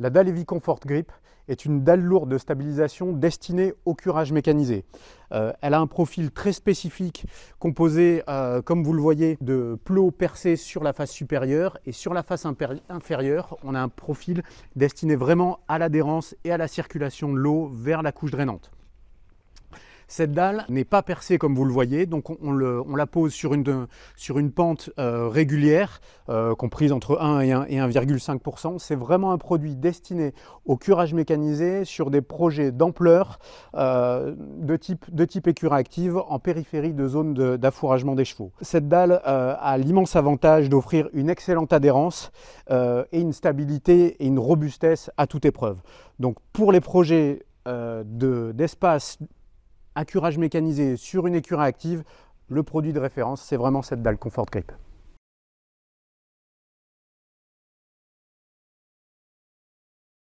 La dalle Heavy Grip est une dalle lourde de stabilisation destinée au curage mécanisé. Euh, elle a un profil très spécifique composé, euh, comme vous le voyez, de plots percés sur la face supérieure et sur la face inférieure, on a un profil destiné vraiment à l'adhérence et à la circulation de l'eau vers la couche drainante. Cette dalle n'est pas percée comme vous le voyez, donc on, la pose sur une, pente euh, régulière, euh, comprise entre 1 et 1,5%. C'est vraiment un produit destiné au curage mécanisé sur des projets d'ampleur euh, de, type, de type active en périphérie de zones d'affouragement des chevaux. Cette dalle a l'immense avantage d'offrir une excellente adhérence et une stabilité et une robustesse à toute épreuve. Donc pour les projets d'espace curage mécanisé sur une écurie active, le produit de référence, c'est vraiment cette dalle Comfort Grip.